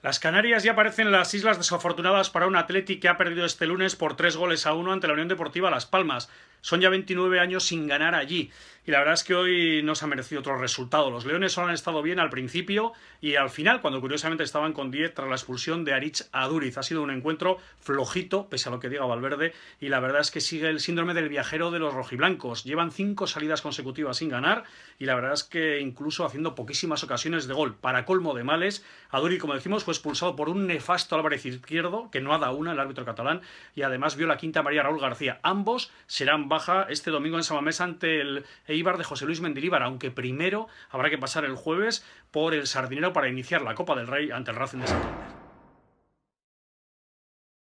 Las Canarias ya parecen las islas desafortunadas para un Atleti que ha perdido este lunes por tres goles a uno ante la Unión Deportiva Las Palmas. Son ya 29 años sin ganar allí. Y la verdad es que hoy no se ha merecido otro resultado. Los Leones solo han estado bien al principio y al final, cuando curiosamente estaban con 10 tras la expulsión de Arich Aduriz. Ha sido un encuentro flojito, pese a lo que diga Valverde, y la verdad es que sigue el síndrome del viajero de los rojiblancos. Llevan 5 salidas consecutivas sin ganar y la verdad es que incluso haciendo poquísimas ocasiones de gol. Para colmo de males, Aduriz, como decimos, fue expulsado por un nefasto Álvarez Izquierdo, que no ha dado una, el árbitro catalán, y además vio la quinta María Raúl García. Ambos serán baja este domingo en Samamés ante el Eibar de José Luis Mendilíbar, aunque primero habrá que pasar el jueves por el Sardinero para iniciar la Copa del Rey ante el Racing de Santander.